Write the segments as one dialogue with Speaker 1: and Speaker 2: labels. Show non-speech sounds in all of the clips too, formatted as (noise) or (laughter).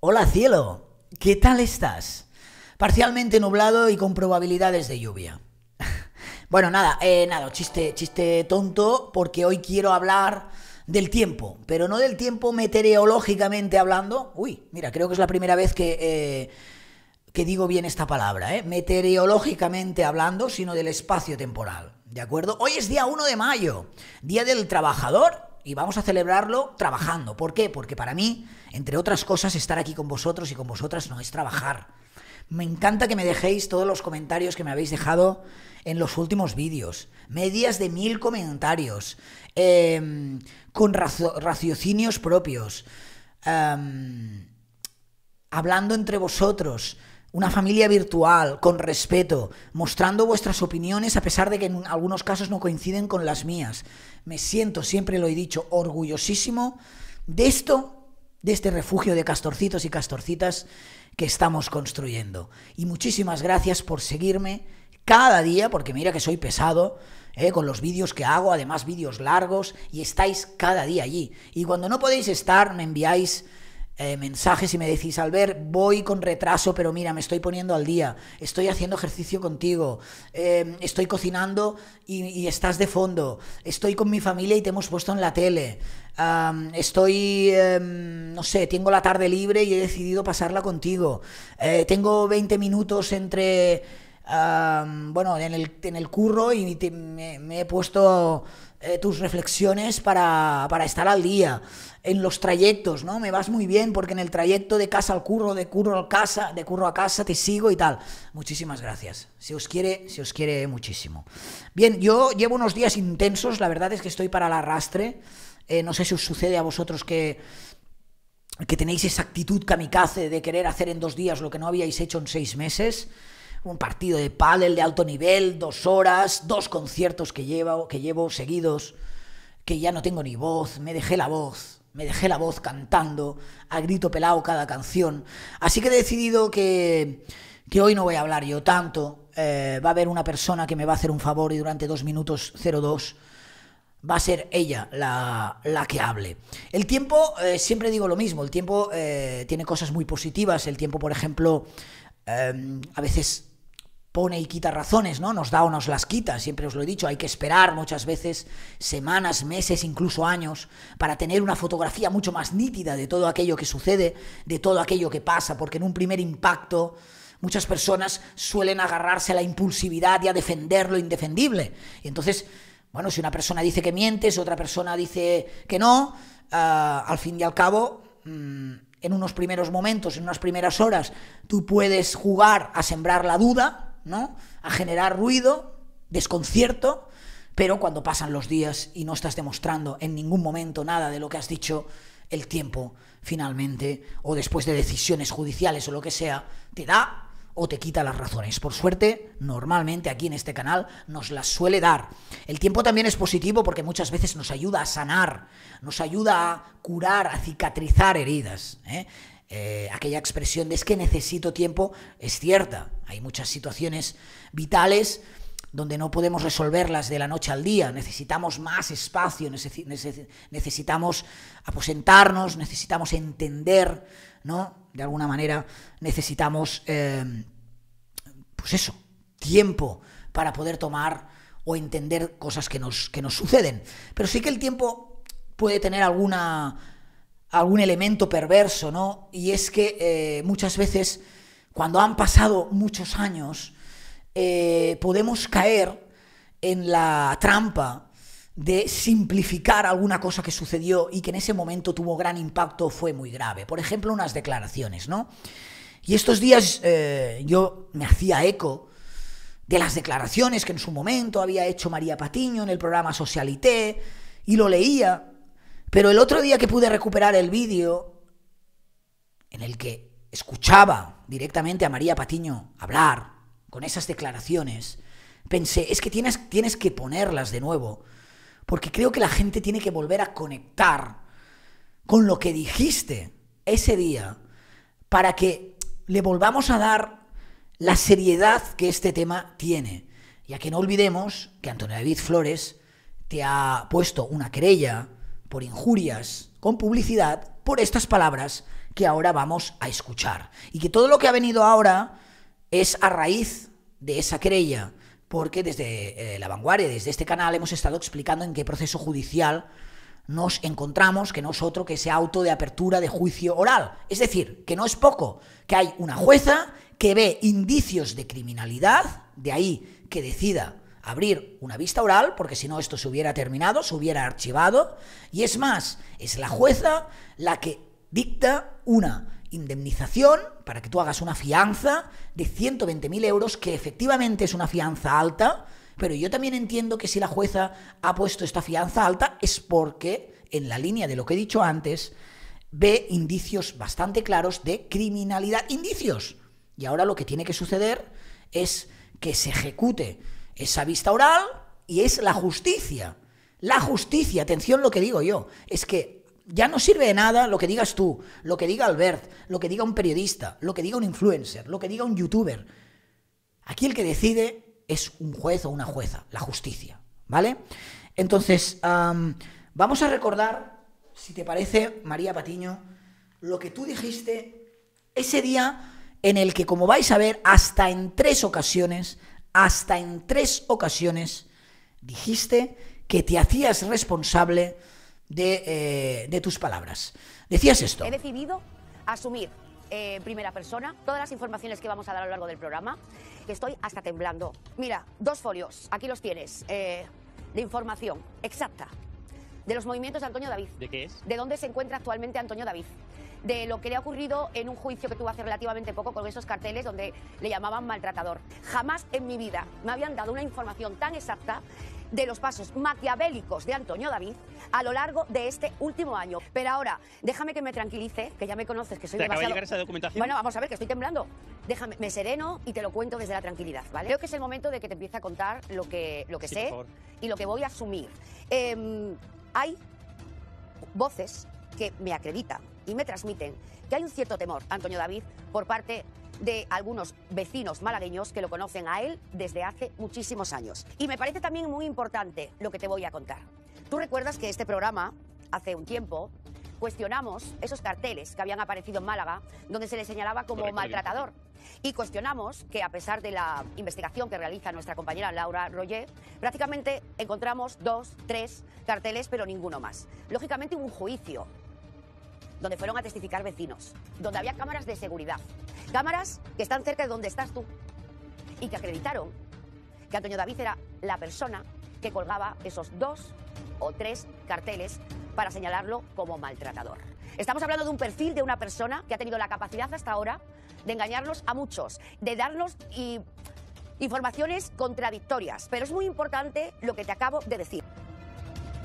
Speaker 1: Hola cielo, ¿qué tal estás? Parcialmente nublado y con probabilidades de lluvia. (laughs) bueno, nada, eh, nada, chiste, chiste tonto, porque hoy quiero hablar del tiempo, pero no del tiempo meteorológicamente hablando. Uy, mira, creo que es la primera vez que, eh, que digo bien esta palabra, eh, meteorológicamente hablando, sino del espacio temporal. ¿De acuerdo? Hoy es día 1 de mayo, Día del Trabajador y vamos a celebrarlo trabajando. ¿Por qué? Porque para mí, entre otras cosas, estar aquí con vosotros y con vosotras no es trabajar. Me encanta que me dejéis todos los comentarios que me habéis dejado en los últimos vídeos. Medias de mil comentarios. Em, con raciocinios propios. Em, hablando entre vosotros. Una familia virtual, con respeto, mostrando vuestras opiniones a pesar de que en algunos casos no coinciden con las mías. Me siento, siempre lo he dicho, orgullosísimo de esto, de este refugio de castorcitos y castorcitas que estamos construyendo. Y muchísimas gracias por seguirme cada día, porque mira que soy pesado, eh, con los vídeos que hago, además vídeos largos, y estáis cada día allí. Y cuando no podéis estar, me enviáis eh, mensajes y me decís, Albert, voy con retraso, pero mira, me estoy poniendo al día, estoy haciendo ejercicio contigo, eh, estoy cocinando y, estás de fondo, estoy con mi familia y te hemos puesto en la tele, estoy, em, no sé, tengo la tarde libre y he decidido pasarla contigo, eh, tengo 20 minutos entre... bueno, en el, en el curro y me he puesto eh, tus reflexiones para, estar al día. En los trayectos, ¿no? Me vas muy bien porque en el trayecto de casa al curro, de curro al casa, de curro a casa, te sigo y tal. Muchísimas gracias. Se os quiere, os quiere muchísimo. Bien, yo llevo unos días intensos, la verdad es que estoy para el arrastre. Eh, no sé si os sucede a vosotros que, que tenéis esa actitud kamikaze de querer hacer en dos días lo que no habíais hecho en seis meses un partido de pádel de alto nivel, dos horas, dos conciertos que llevo, que llevo seguidos, que ya no tengo ni voz, me dejé la voz, me dejé la voz cantando a grito pelado cada canción. Así que he decidido que, hoy no voy a hablar yo tanto. Eh, va a haber una persona que me va a hacer un favor y durante dos minutos 02 va a ser ella la, que hable. El tiempo, eh, siempre digo lo mismo, el tiempo eh, tiene cosas muy positivas. El tiempo, por ejemplo, a veces pone y quita razones, ¿no? Nos da o nos las quita, siempre os lo he dicho, hay que esperar muchas veces semanas, meses, incluso años, para tener una fotografía mucho más nítida de todo aquello que sucede, de todo aquello que pasa, porque en un primer impacto muchas personas suelen agarrarse a la impulsividad y a defender lo indefendible. Y entonces, bueno, si una persona dice que mientes, otra persona dice que no, ah, al fin y al cabo... Mm, en unos primeros momentos, en unas primeras horas, tú puedes jugar a sembrar la duda, ¿no? A generar ruido, desconcierto, pero cuando pasan los días y no estás demostrando en ningún momento nada de lo que has dicho, el tiempo finalmente, o después de decisiones judiciales o lo que sea, te da o te quita las razones. Por suerte, normalmente aquí en este canal nos las suele dar. El tiempo también es positivo porque muchas veces nos ayuda a sanar, nos ayuda a curar, a cicatrizar heridas. ¿eh? Eh, aquella expresión de es que necesito tiempo es cierta. Hay muchas situaciones vitales donde no podemos resolverlas de la noche al día. Necesitamos más espacio, necesitamos aposentarnos, necesitamos entender, ¿no? De alguna manera necesitamos, em, pues eso, tiempo para poder tomar o entender cosas que nos, que nos suceden. Pero sí que el tiempo puede tener alguna, algún elemento perverso, ¿no? Y es que eh, muchas veces cuando han pasado muchos años, eh, podemos caer en la trampa de simplificar alguna cosa que sucedió y que en ese momento tuvo gran impacto fue muy grave. Por ejemplo, unas declaraciones, ¿no? Y estos días eh, yo me hacía eco de las declaraciones que en su momento había hecho María Patiño en el programa Socialité y lo leía, pero el otro día que pude recuperar el vídeo en el que escuchaba directamente a María Patiño hablar con esas declaraciones, pensé, es que tienes, tienes que ponerlas de nuevo, porque creo que la gente tiene que volver a conectar con lo que dijiste ese día para que le volvamos a dar la seriedad que este tema tiene, ya que no olvidemos que Antonio David Flores te ha puesto una querella por injurias con publicidad por estas palabras que ahora vamos a escuchar. Y que todo lo que ha venido ahora es a raíz de esa querella, porque desde eh, la vanguardia, desde este canal, hemos estado explicando en qué proceso judicial nos encontramos, que no es otro que ese auto de apertura de juicio oral. Es decir, que no es poco, que hay una jueza que ve indicios de criminalidad, de ahí que decida abrir una vista oral, porque si no esto se hubiera terminado, se hubiera archivado. Y es más, es la jueza la que dicta una indemnización para que tú hagas una fianza de 120.000 euros, que efectivamente es una fianza alta, pero yo también entiendo que si la jueza ha puesto esta fianza alta es porque, en la línea de lo que he dicho antes, ve indicios bastante claros de criminalidad. Indicios. Y ahora lo que tiene que suceder es que se ejecute esa vista oral y es la justicia. La justicia, atención lo que digo yo, es que ya no sirve de nada lo que digas tú, lo que diga Albert, lo que diga un periodista, lo que diga un influencer, lo que diga un youtuber. Aquí el que decide es un juez o una jueza, la justicia, ¿vale? Entonces, vamos a recordar, si te parece, María Patiño, lo que tú dijiste ese día en el que, como vais a ver, hasta en tres ocasiones, hasta en tres ocasiones, dijiste que te hacías responsable eh, de, tus palabras. Decías esto. He
Speaker 2: decidido asumir en primera persona todas las informaciones que vamos a dar a lo largo del programa, que estoy hasta temblando. Mira, dos folios, aquí los tienes, eh, de información exacta de los movimientos de Antonio David. ¿De qué es? De dónde se encuentra actualmente Antonio David de lo que le ha ocurrido en un juicio que tuvo hace relativamente poco con esos carteles donde le llamaban maltratador. Jamás en mi vida me habían dado una información tan exacta de los pasos maquiavélicos de Antonio David a lo largo de este último año. Pero ahora, déjame que me tranquilice, que ya me conoces, que soy de esa Bueno, vamos a ver, que estoy temblando. Déjame, me sereno y te lo cuento desde la tranquilidad, ¿vale? Creo que es el momento de que te empiece a contar lo que, lo que sé y lo que voy a asumir. Em, hay voces que me acreditan y me transmiten que hay un cierto temor, Antonio David, por parte de algunos vecinos malagueños que lo conocen a él desde hace muchísimos años. Y me parece también muy importante lo que te voy a contar. Tú recuerdas que este programa, hace un tiempo, cuestionamos esos carteles que habían aparecido en Málaga, donde se le señalaba como maltratador. Y cuestionamos que, a pesar de la investigación que realiza nuestra compañera Laura Royer, prácticamente encontramos dos, tres carteles, pero ninguno más. Lógicamente hubo un juicio donde fueron a testificar vecinos, donde había cámaras de seguridad, cámaras que están cerca de donde estás tú y que acreditaron que Antonio David era la persona que colgaba esos dos o tres carteles para señalarlo como maltratador. Estamos hablando de un perfil de una persona que ha tenido la capacidad hasta ahora de engañarnos a muchos, de darnos informaciones contradictorias, pero es muy importante lo que te acabo de decir.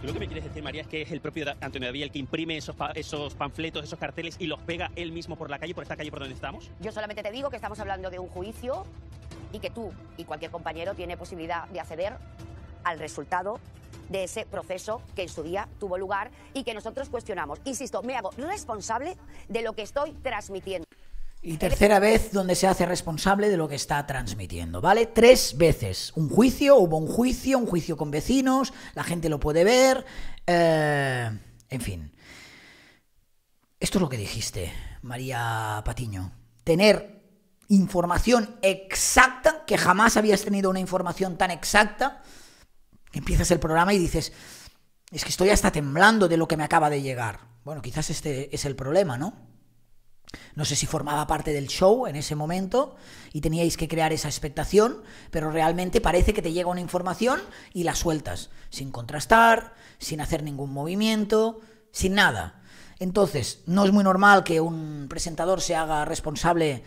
Speaker 2: Tú lo que me quieres decir, María, es que es el propio Antonio David el que imprime esos, esos panfletos, esos carteles y los pega él mismo por la calle, por esta calle por donde estamos. Yo solamente te digo que estamos hablando de un juicio y que tú y cualquier compañero tiene posibilidad de acceder al resultado de ese proceso que en su día tuvo lugar y que nosotros cuestionamos. Insisto, me hago responsable de lo que estoy transmitiendo.
Speaker 1: Y tercera vez donde se hace responsable de lo que está transmitiendo, ¿vale? Tres veces. Un juicio, hubo un juicio, un juicio con vecinos, la gente lo puede ver, eh, en fin. Esto es lo que dijiste, María Patiño. Tener información exacta, que jamás habías tenido una información tan exacta, empiezas el programa y dices, es que estoy hasta temblando de lo que me acaba de llegar. Bueno, quizás este es el problema, ¿no? No sé si formaba parte del show en ese momento y teníais que crear esa expectación, pero realmente parece que te llega una información y la sueltas, sin contrastar, sin hacer ningún movimiento, sin nada. Entonces, no es muy normal que un presentador se haga responsable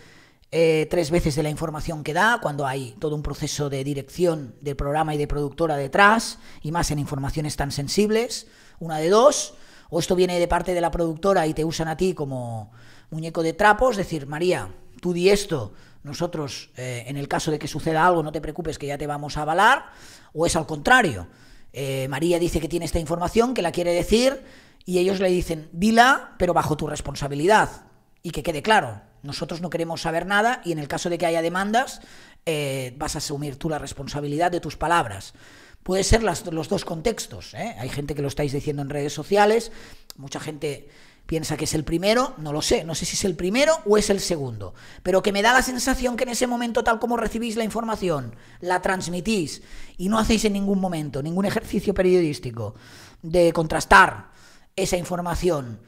Speaker 1: eh, tres veces de la información que da, cuando hay todo un proceso de dirección de programa y de productora detrás, y más en informaciones tan sensibles, una de dos, o esto viene de parte de la productora y te usan a ti como muñeco de trapos es decir, María, tú di esto, nosotros, eh, en el caso de que suceda algo, no te preocupes que ya te vamos a avalar, o es al contrario. Eh, María dice que tiene esta información, que la quiere decir, y ellos le dicen, dila, pero bajo tu responsabilidad, y que quede claro. Nosotros no queremos saber nada y en el caso de que haya demandas, eh, vas a asumir tú la responsabilidad de tus palabras. Puede ser los dos contextos. Hay gente que lo estáis diciendo en redes sociales, mucha gente Piensa que es el primero, no lo sé, no sé si es el primero o es el segundo, pero que me da la sensación que en ese momento, tal como recibís la información, la transmitís y no hacéis en ningún momento ningún ejercicio periodístico de contrastar esa información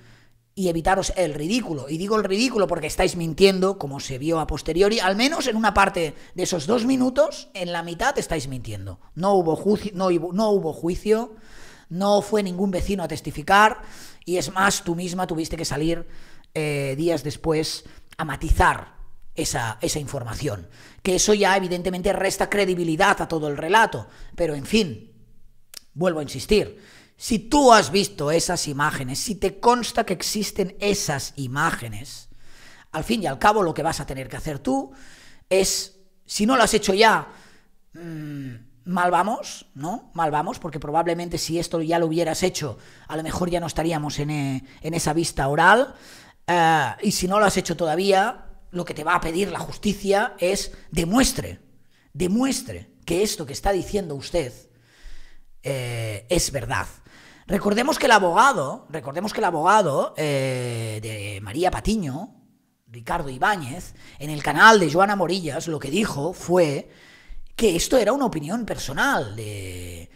Speaker 1: y evitaros el ridículo. Y digo el ridículo porque estáis mintiendo, como se vio a posteriori, al menos en una parte de esos dos minutos, en la mitad estáis mintiendo. No hubo, no no hubo juicio no fue ningún vecino a testificar y es más, tú misma tuviste que salir eh, días después a matizar esa, información. Que eso ya evidentemente resta credibilidad a todo el relato. Pero en fin, vuelvo a insistir, si tú has visto esas imágenes, si te consta que existen esas imágenes, al fin y al cabo lo que vas a tener que hacer tú es, si no lo has hecho ya, mm, mal vamos, ¿no? Mal vamos, porque probablemente si esto ya lo hubieras hecho, a lo mejor ya no estaríamos en, eh, esa vista oral. Eh, y si no lo has hecho todavía, lo que te va a pedir la justicia es demuestre, demuestre que esto que está diciendo usted eh, es verdad. Recordemos que el abogado, recordemos que el abogado de María Patiño, Ricardo Ibáñez, en el canal de Joana Morillas, lo que dijo fue que esto era una opinión personal de,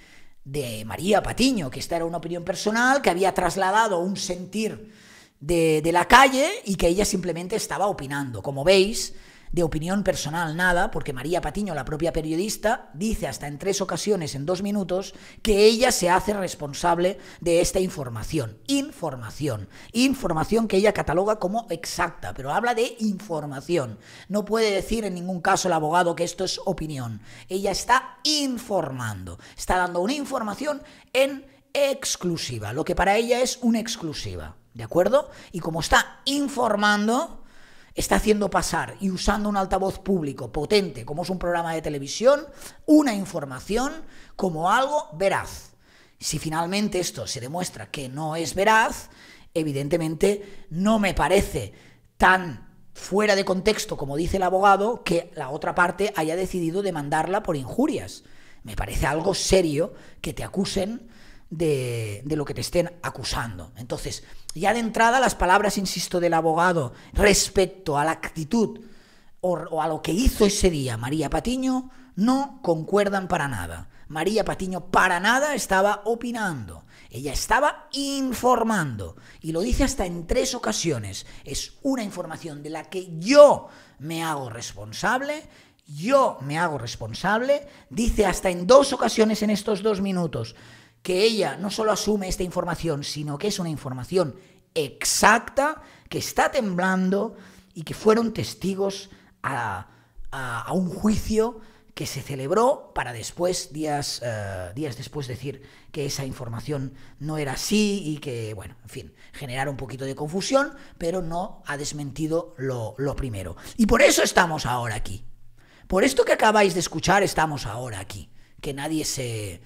Speaker 1: de María Patiño, que esta era una opinión personal que había trasladado un sentir de, de la calle y que ella simplemente estaba opinando. Como veis, de opinión personal nada, porque María Patiño, la propia periodista, dice hasta en tres ocasiones en dos minutos que ella se hace responsable de esta información. Información. Información que ella cataloga como exacta, pero habla de información. No puede decir en ningún caso el abogado que esto es opinión. Ella está informando, está dando una información en exclusiva, lo que para ella es una exclusiva. ¿De acuerdo? Y como está informando, está haciendo pasar y usando un altavoz público potente, como es un programa de televisión, una información como algo veraz. Si finalmente esto se demuestra que no es veraz, evidentemente no me parece tan fuera de contexto, como dice el abogado, que la otra parte haya decidido demandarla por injurias. Me parece algo serio que te acusen de, lo que te estén acusando. Entonces, ya de entrada las palabras, insisto, del abogado respecto a la actitud o a lo que hizo ese día María Patiño no concuerdan para nada. María Patiño para nada estaba opinando. Ella estaba informando y lo dice hasta en tres ocasiones. Es una información de la que yo me hago responsable yo me hago responsable, dice hasta en dos ocasiones en estos dos minutos, que ella no solo asume esta información, sino que es una información exacta, que está temblando y que fueron testigos a, un juicio que se celebró para después, días, eh, días después, decir que esa información no era así y que, bueno, en fin, generar un poquito de confusión, pero no ha desmentido lo primero. Y por eso estamos ahora aquí. Por esto que acabáis de escuchar, estamos ahora aquí. Que nadie se,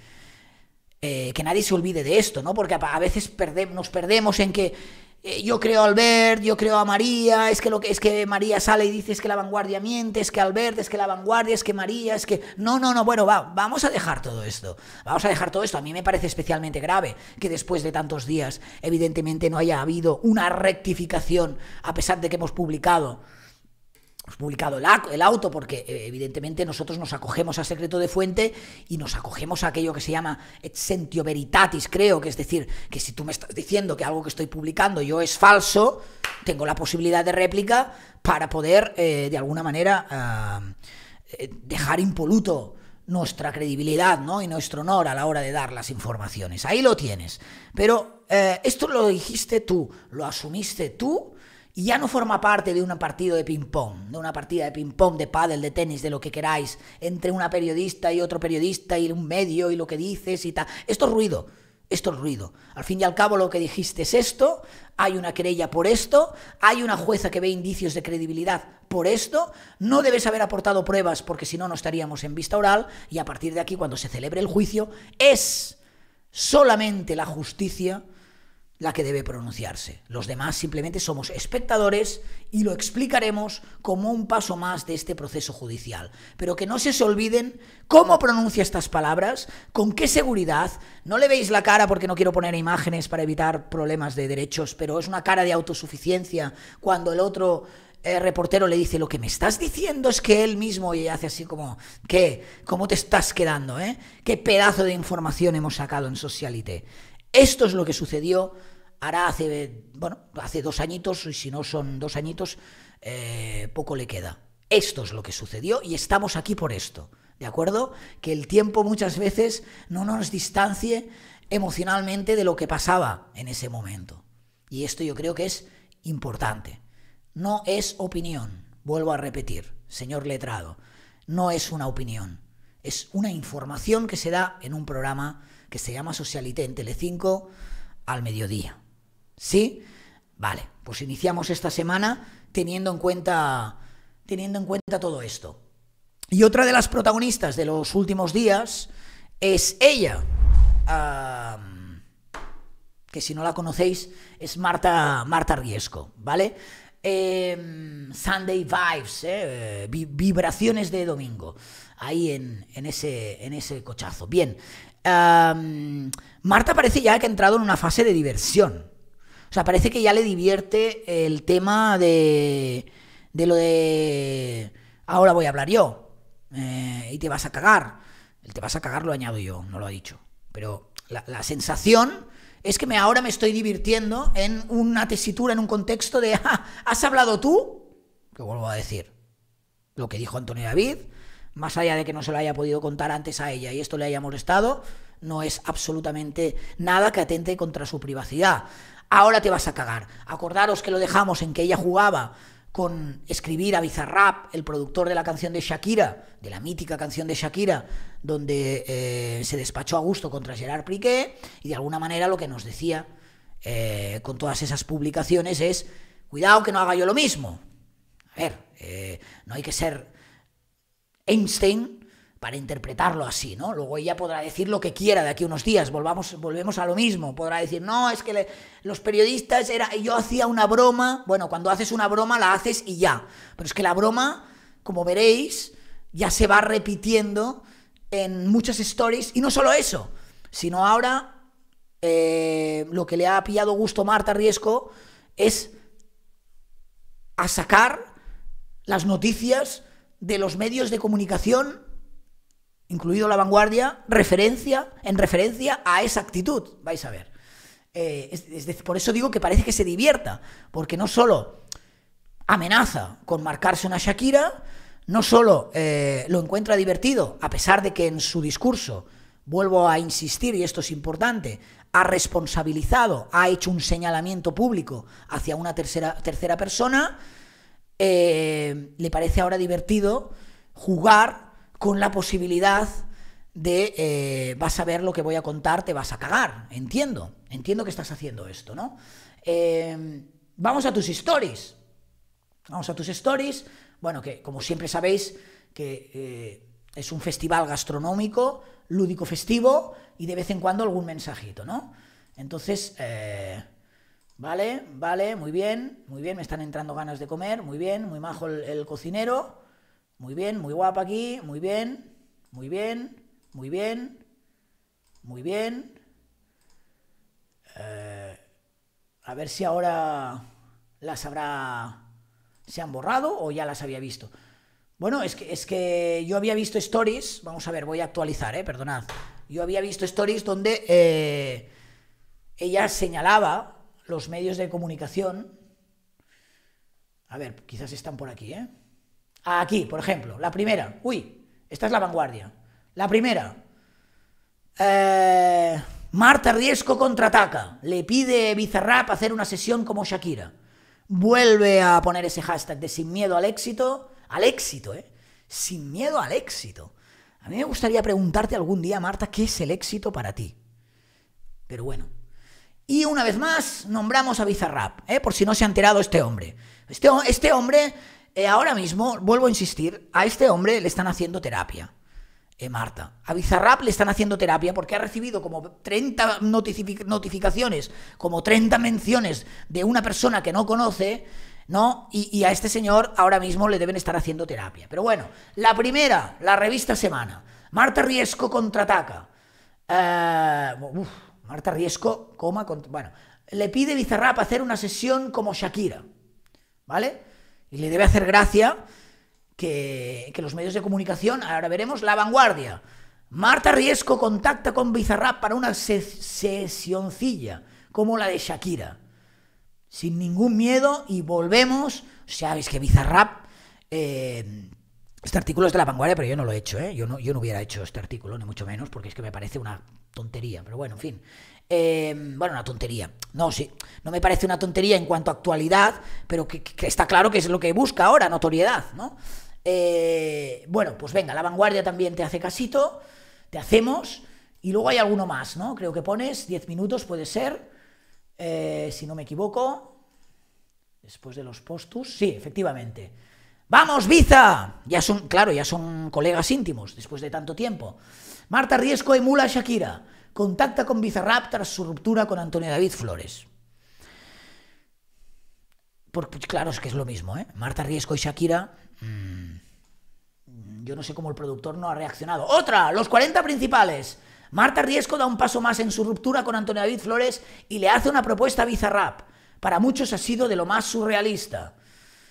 Speaker 1: eh, que nadie se olvide de esto, ¿no? Porque a, veces nos perdemos en que eh, yo creo a Albert, yo creo a María, es que, lo que, es que María sale y dice que la vanguardia miente, es que Albert, es que la vanguardia, es que María, es que... No, no, no, bueno, va, vamos a dejar todo esto, vamos a dejar todo esto. A mí me parece especialmente grave que después de tantos días, evidentemente, no haya habido una rectificación, a pesar de que hemos publicado hemos publicado el, auto porque eh, evidentemente nosotros nos acogemos a secreto de fuente y nos acogemos a aquello que se llama sentio veritatis, creo, que es decir, que si tú me estás diciendo que algo que estoy publicando yo es falso, tengo la posibilidad de réplica para poder eh, de alguna manera ah, eh, dejar impoluto nuestra credibilidad y nuestro honor a la hora de dar las informaciones. Ahí lo tienes. Pero esto lo dijiste tú, lo asumiste tú y ya no forma parte de un partido de ping-pong, de una partida de ping-pong, de pádel, de tenis, de lo que queráis, entre una periodista y otro periodista y un medio y lo que dices y tal. Esto es ruido, esto es ruido. Al fin y al cabo lo que dijiste es esto, hay una querella por esto, hay una jueza que ve indicios de credibilidad por esto, no debes haber aportado pruebas porque si no no estaríamos en vista oral y a partir de aquí cuando se celebre el juicio es solamente la justicia la que debe pronunciarse. Los demás simplemente somos espectadores y lo explicaremos como un paso más de este proceso judicial. Pero que no se se olviden cómo pronuncia estas palabras, con qué seguridad. No le veis la cara porque no quiero poner imágenes para evitar problemas de derechos, pero es una cara de autosuficiencia cuando el otro eh, reportero le dice, lo que me estás diciendo es que él mismo, y hace así como, ¿qué? ¿Cómo te estás quedando, eh? ¿Qué pedazo de información hemos sacado en Socialité? Esto es lo que sucedió hará hace, bueno, hace dos añitos, y si no son dos añitos, eh, poco le queda. Esto es lo que sucedió y estamos aquí por esto. ¿De acuerdo? Que el tiempo muchas veces no nos distancie emocionalmente de lo que pasaba en ese momento. Y esto yo creo que es importante. No es opinión, vuelvo a repetir, señor letrado, no es una opinión, es una información que se da en un programa que se llama Socialité en Telecinco al mediodía. ¿Sí? Vale, pues iniciamos esta semana teniendo en cuenta, teniendo en cuenta todo esto. Y otra de las protagonistas de los últimos días es ella, que si no la conocéis es Marta, Marta Riesco, ¿vale? Em, Sunday Vibes, eh, vibraciones de domingo, ahí en, ese, en ese cochazo. Bien, Marta parece ya que ha entrado en una fase de diversión. O sea, parece que ya le divierte el tema de, de lo de ahora voy a hablar yo eh, y te vas a cagar. El te vas a cagar lo añado yo, no lo ha dicho. Pero la, sensación es que me, ahora me estoy divirtiendo en una tesitura, en un contexto de, ah, ¿has hablado tú? Que vuelvo a decir. Lo que dijo Antonio David, más allá de que no se lo haya podido contar antes a ella y esto le haya molestado, no es absolutamente nada que atente contra su privacidad. Ahora te vas a cagar. Acordaros que lo dejamos en que ella jugaba con escribir a Bizarrap, el productor de la canción de Shakira, de la mítica canción de Shakira, donde eh, se despachó a gusto contra Gerard Piqué, y de alguna manera lo que nos decía eh, con todas esas publicaciones es, cuidado que no haga yo lo mismo. A ver, eh, no hay que ser Einstein para interpretarlo así, ¿no? Luego ella podrá decir lo que quiera de aquí a unos días, volvamos, volvemos a lo mismo, podrá decir, no, es que los periodistas, era, yo hacía una broma, bueno, cuando haces una broma la haces y ya, pero es que la broma, como veréis, ya se va repitiendo en muchas stories, y no solo eso, sino ahora eh, lo que le ha pillado gusto Marta Riesco es a sacar las noticias de los medios de comunicación, incluido La Vanguardia, referencia, en referencia a esa actitud, vais a ver. Eh, por eso digo que parece que se divierta, porque no solo amenaza con marcarse una Shakira, no solo eh, lo encuentra divertido, a pesar de que en su discurso, vuelvo a insistir, y esto es importante, ha responsabilizado, ha hecho un señalamiento público hacia una tercera, tercera persona, eh, le parece ahora divertido jugar con la posibilidad de eh, vas a ver lo que voy a contar, te vas a cagar. Entiendo, entiendo que estás haciendo esto, ¿no? Eh, vamos a tus stories. Vamos a tus stories. Bueno, que como siempre sabéis, que es un festival gastronómico, lúdico festivo, y de vez en cuando algún mensajito, ¿no? Entonces, Vale, vale, muy bien, muy bien, me están entrando ganas de comer, muy bien, muy majo el, cocinero, muy bien, muy guapa aquí, muy bien, muy bien, muy bien, muy bien. Eh, a ver si ahora las habrá, se han borrado o ya las había visto. Bueno, es que, es que yo había visto stories, vamos a ver, voy a actualizar, eh, perdonad. Yo había visto stories donde eh, ella señalaba los medios de comunicación, a ver, quizás están por aquí, ¿eh? Ah, aquí, por ejemplo, la primera, uy, esta es la vanguardia. La primera, eh, Marta Riesco contraataca, le pide Bizarrap hacer una sesión como Shakira. Vuelve a poner ese hashtag de sin miedo al éxito, al éxito, ¿eh? Sin miedo al éxito. A mí me gustaría preguntarte algún día, Marta, ¿qué es el éxito para ti? Pero bueno, y una vez más, nombramos a Bizarrap, ¿eh? por si no se ha enterado este hombre. Este, este hombre, eh, ahora mismo, vuelvo a insistir, a este hombre le están haciendo terapia. Eh, Marta, a Bizarrap le están haciendo terapia porque ha recibido como 30 notificaciones, como 30 menciones de una persona que no conoce, ¿no? Y, a este señor ahora mismo le deben estar haciendo terapia. Pero bueno, la primera, la revista Semana. Marta Riesco contraataca. Eh, Marta Riesco, con, bueno, le pide Bizarrap hacer una sesión como Shakira, ¿vale? Y le debe hacer gracia que, los medios de comunicación, ahora veremos, la vanguardia. Marta Riesco contacta con Bizarrap para una sesióncilla sesioncilla como la de Shakira. Sin ningún miedo y volvemos. sabéis que Bizarrap eh, este artículo es de la vanguardia, pero yo no lo he hecho, ¿eh? Yo no, hubiera hecho este artículo, ni mucho menos, porque es que me parece una tontería. Pero bueno, en fin. Em, bueno, una tontería. No, sí. No me parece una tontería en cuanto a actualidad, pero que, está claro que es lo que busca ahora, notoriedad, ¿no? Eh, bueno, pues venga, la vanguardia también te hace casito, te hacemos, y luego hay alguno más, ¿no? Creo que pones 10 minutos, puede ser, eh, si no me equivoco, después de los postus, sí, efectivamente. ¡Vamos, Biza! Ya son, claro, ya son colegas íntimos después de tanto tiempo. Marta Riesco emula a Shakira. Contacta con Bizarrap tras su ruptura con Antonio David Flores. Porque, pues claro, es que es lo mismo, ¿eh? Marta Riesco y Shakira. Mm, yo no sé cómo el productor no ha reaccionado. ¡Otra! ¡Los 40 principales! Marta Riesco da un paso más en su ruptura con Antonio David Flores y le hace una propuesta a Bizarrap. Para muchos ha sido de lo más surrealista.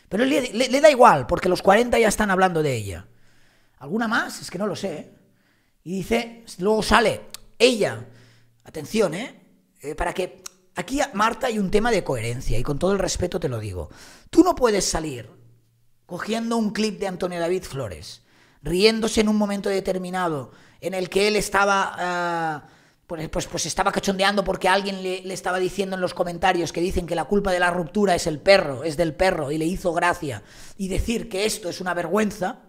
Speaker 1: Pero le, da igual, porque los 40 ya están hablando de ella. ¿Alguna más? Es que no lo sé. Y dice, luego sale ella. Atención, eh, eh para que... Aquí, Marta, hay un tema de coherencia, y con todo el respeto te lo digo. Tú no puedes salir cogiendo un clip de Antonio David Flores, riéndose en un momento determinado en el que él estaba ah, pues, pues, pues, estaba cachondeando porque alguien le, estaba diciendo en los comentarios que dicen que la culpa de la ruptura es el perro, es del perro, y le hizo gracia. Y decir que esto es una vergüenza,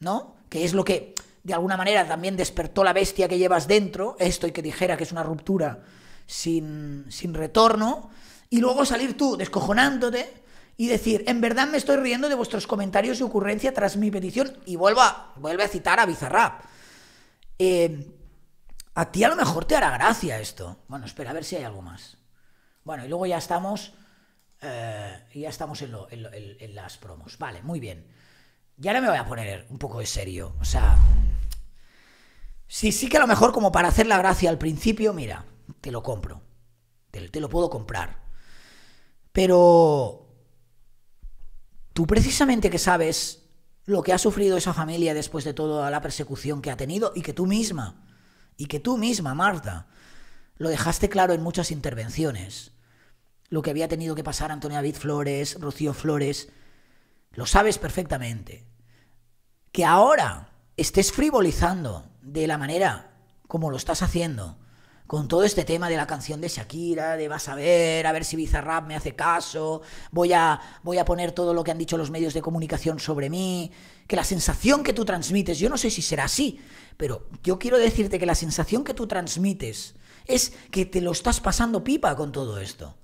Speaker 1: ¿no? Que es lo que de alguna manera también despertó la bestia que llevas dentro, esto y que dijera que es una ruptura sin, sin retorno. Y luego salir tú descojonándote y decir, en verdad me estoy riendo de vuestros comentarios y ocurrencia tras mi petición. Y vuelva, vuelve a citar a Bizarrap. Eh, a ti a lo mejor te hará gracia esto. Bueno, espera, a ver si hay algo más. Bueno, y luego ya estamos, eh, ya estamos en, las promos. Vale, muy bien. Y ahora me voy a poner un poco de serio. O sea, sí, sí que a lo mejor como para hacer la gracia al principio, mira, te lo compro. te, te lo puedo comprar. Pero tú precisamente que sabes lo que ha sufrido esa familia después de toda la persecución que ha tenido y que tú misma y que tú misma, Marta, lo dejaste claro en muchas intervenciones. Lo que había tenido que pasar Antonia David Flores, Rocío Flores, lo sabes perfectamente. Que ahora estés frivolizando de la manera como lo estás haciendo, con todo este tema de la canción de Shakira, de vas a ver, a ver si Bizarrap me hace caso, voy a, voy a poner todo lo que han dicho los medios de comunicación sobre mí, que la sensación que tú transmites, yo no sé si será así, pero yo quiero decirte que la sensación que tú transmites es que te lo estás pasando pipa con todo esto.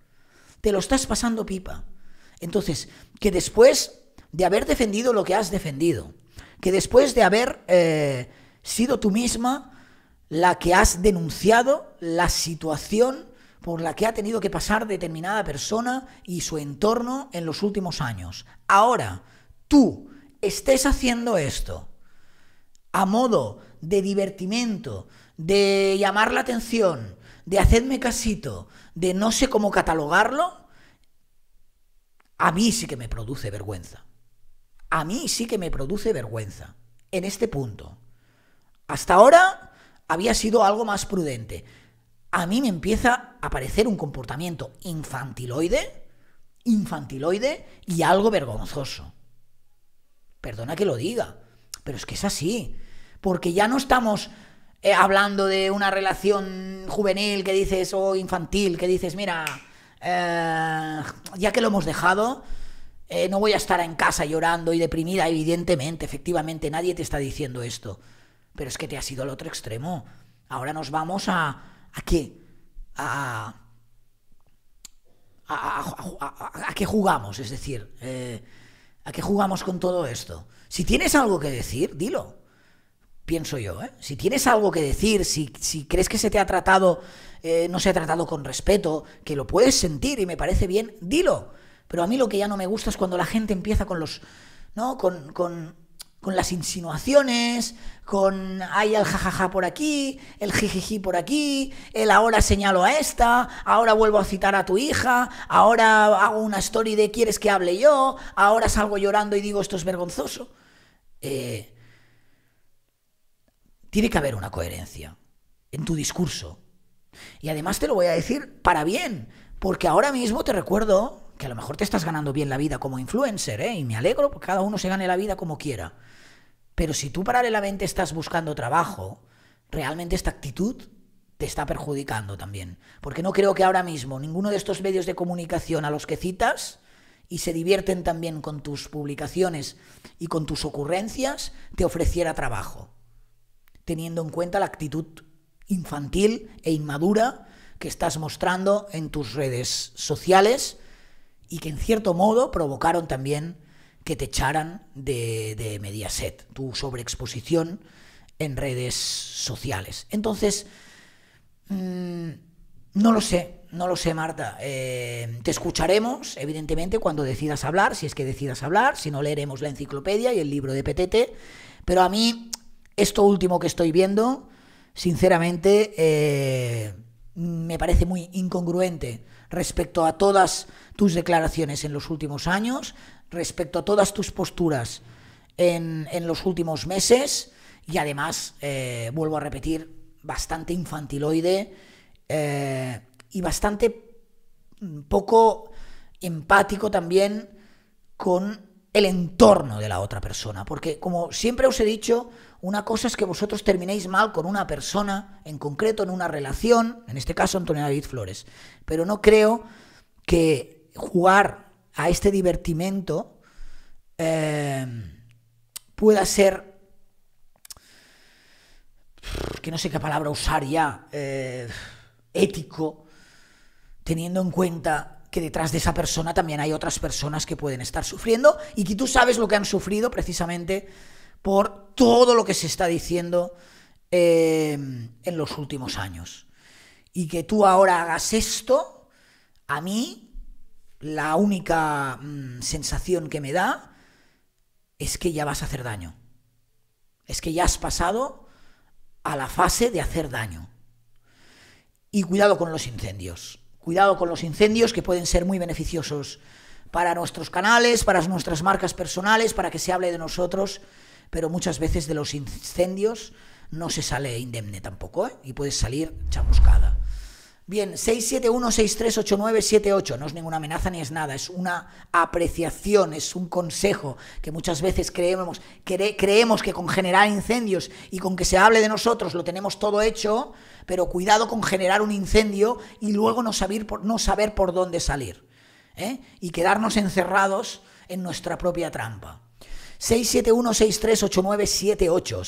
Speaker 1: Te lo estás pasando pipa. Entonces, que después de haber defendido lo que has defendido, que después de haber eh, sido tú misma, la que has denunciado, la situación por la que ha tenido que pasar determinada persona y su entorno en los últimos años. Ahora, tú estés haciendo esto a modo de divertimento, de llamar la atención, de hacerme casito, de no sé cómo catalogarlo, a mí sí que me produce vergüenza. A mí sí que me produce vergüenza. En este punto. Hasta ahora había sido algo más prudente. A mí me empieza a parecer un comportamiento infantiloide, infantiloide y algo vergonzoso. Perdona que lo diga, pero es que es así. Porque ya no estamos eh, hablando de una relación juvenil que dices, o infantil, que dices, mira, eh, ya que lo hemos dejado, eh, no voy a estar en casa llorando y deprimida, evidentemente, efectivamente, nadie te está diciendo esto. Pero es que te ha sido al otro extremo. Ahora nos vamos a. ¿A qué? A. ¿A, a, qué jugamos? Es decir, eh, ¿a qué jugamos con todo esto? Si tienes algo que decir, dilo. Pienso yo, ¿eh? Si tienes algo que decir, si, si crees que se te ha tratado, eh, no se ha tratado con respeto, que lo puedes sentir y me parece bien, dilo. Pero a mí lo que ya no me gusta es cuando la gente empieza con los. ¿No? con con las insinuaciones, con hay el jajaja por aquí, el jijiji por aquí, el ahora señalo a esta, ahora vuelvo a citar a tu hija, ahora hago una story de quieres que hable yo, ahora salgo llorando y digo esto es vergonzoso. Eh, tiene que haber una coherencia en tu discurso. Y además te lo voy a decir para bien, porque ahora mismo te recuerdo que a lo mejor te estás ganando bien la vida como influencer, ¿eh? y me alegro porque cada uno se gane la vida como quiera. Pero si tú paralelamente estás buscando trabajo, realmente esta actitud te está perjudicando también. Porque no creo que ahora mismo ninguno de estos medios de comunicación a los que citas y se divierten también con tus publicaciones y con tus ocurrencias te ofreciera trabajo, teniendo en cuenta la actitud infantil e inmadura que estás mostrando en tus redes sociales y que en cierto modo provocaron también que te echaran de, Mediaset, tu sobreexposición en redes sociales. Entonces, mm, no lo sé, no lo sé, Marta. Eh, te escucharemos, evidentemente, cuando decidas hablar, si es que decidas hablar, si no leeremos la enciclopedia y el libro de Petete, pero a mí, esto último que estoy viendo, sinceramente, eh, me parece muy incongruente respecto a todas tus declaraciones en los últimos años, respecto a todas tus posturas en, los últimos meses y además, eh, vuelvo a repetir, bastante infantiloide eh, y bastante poco empático también con el entorno de la otra persona. Porque como siempre os he dicho, una cosa es que vosotros terminéis mal con una persona, en concreto en una relación, en este caso Antonio David Flores. Pero no creo que jugar a este divertimento eh, pueda ser que no sé qué palabra usar ya, eh, ético, teniendo en cuenta que detrás de esa persona también hay otras personas que pueden estar sufriendo y que tú sabes lo que han sufrido precisamente por todo lo que se está diciendo em, en los últimos años. Y que tú ahora hagas esto, a mí la única mm, sensación que me da es que ya vas a hacer daño. Es que ya has pasado a la fase de hacer daño. Y cuidado con los incendios. Cuidado con los incendios que pueden ser muy beneficiosos para nuestros canales, para nuestras marcas personales, para que se hable de nosotros pero muchas veces de los incendios no se sale indemne tampoco, ¿eh? y puedes salir chamuscada. Bien, 671 78 no es ninguna amenaza ni es nada, es una apreciación, es un consejo que muchas veces creemos, creemos que con generar incendios y con que se hable de nosotros lo tenemos todo hecho, pero cuidado con generar un incendio y luego no saber por, no saber por dónde salir ¿eh? y quedarnos encerrados en nuestra propia trampa. 671-638978.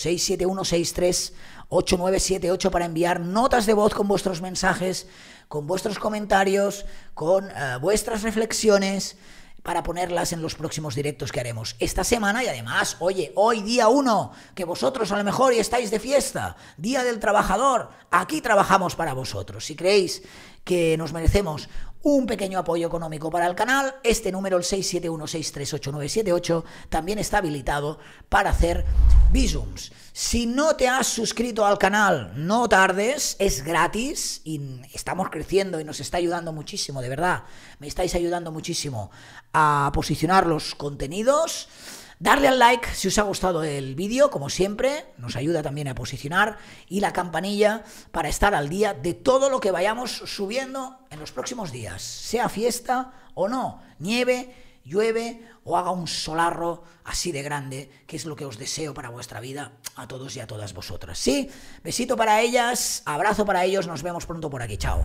Speaker 1: 671-638978 para enviar notas de voz con vuestros mensajes, con vuestros comentarios, con eh, vuestras reflexiones para ponerlas en los próximos directos que haremos esta semana y además, oye, hoy día 1, que vosotros a lo mejor estáis de fiesta, Día del Trabajador, aquí trabajamos para vosotros. Si creéis que nos merecemos un pequeño apoyo económico para el canal. Este número, el 671638978, también está habilitado para hacer visums. Si no te has suscrito al canal, no tardes, es gratis y estamos creciendo y nos está ayudando muchísimo, de verdad. Me estáis ayudando muchísimo a posicionar los contenidos. Darle al like si os ha gustado el vídeo, como siempre, nos ayuda también a posicionar, y la campanilla para estar al día de todo lo que vayamos subiendo en los próximos días, sea fiesta o no, nieve, llueve o haga un solarro así de grande, que es lo que os deseo para vuestra vida a todos y a todas vosotras. Sí, besito para ellas, abrazo para ellos, nos vemos pronto por aquí, chao.